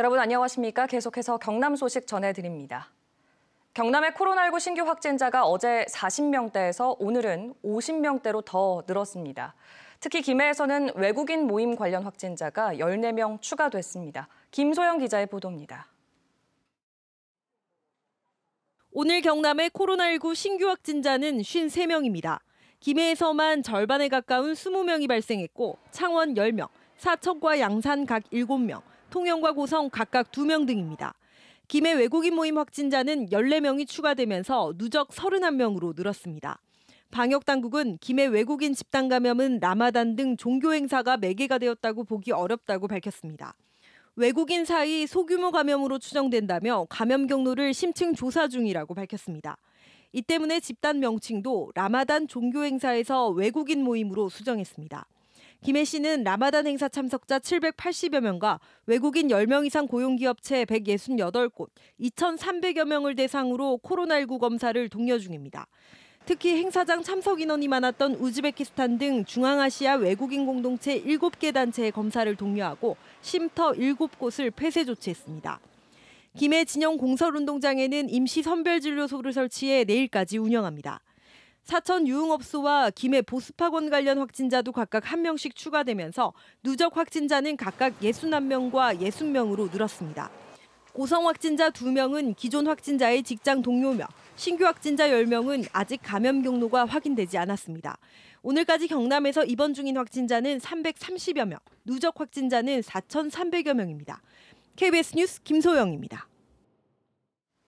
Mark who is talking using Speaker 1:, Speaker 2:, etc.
Speaker 1: 여러분 안녕하십니까? 계속해서 경남 소식 전해드립니다. 경남의 코로나19 신규 확진자가 어제 40명대에서 오늘은 50명대로 더 늘었습니다. 특히 김해에서는 외국인 모임 관련 확진자가 14명 추가됐습니다. 김소영 기자의
Speaker 2: 보도입니다. 오늘 경남의 코로나19 신규 확진자는 53명입니다. 김해에서만 절반에 가까운 20명이 발생했고 창원 10명, 사척과 양산 각 7명, 통영과 고성 각각 2명 등입니다. 김해 외국인 모임 확진자는 14명이 추가되면서 누적 31명으로 늘었습니다. 방역당국은 김해 외국인 집단 감염은 라마단 등 종교 행사가 매개가 되었다고 보기 어렵다고 밝혔습니다. 외국인 사이 소규모 감염으로 추정된다며 감염 경로를 심층 조사 중이라고 밝혔습니다. 이 때문에 집단 명칭도 라마단 종교 행사에서 외국인 모임으로 수정했습니다. 김해 씨는 라마단 행사 참석자 780여 명과 외국인 10명 이상 고용기업체 168곳, 2,300여 명을 대상으로 코로나19 검사를 독려 중입니다. 특히 행사장 참석 인원이 많았던 우즈베키스탄 등 중앙아시아 외국인 공동체 7개 단체의 검사를 독려하고 쉼터 7곳을 폐쇄 조치했습니다. 김해 진영 공설운동장에는 임시 선별진료소를 설치해 내일까지 운영합니다. 사천 유흥업소와 김해 보습학원 관련 확진자도 각각 한명씩 추가되면서 누적 확진자는 각각 61명과 60명으로 늘었습니다. 고성 확진자 2명은 기존 확진자의 직장 동료며 신규 확진자 10명은 아직 감염 경로가 확인되지 않았습니다. 오늘까지 경남에서 입원 중인 확진자는 330여 명, 누적 확진자는 4,300여 명입니다. KBS 뉴스 김소영입니다.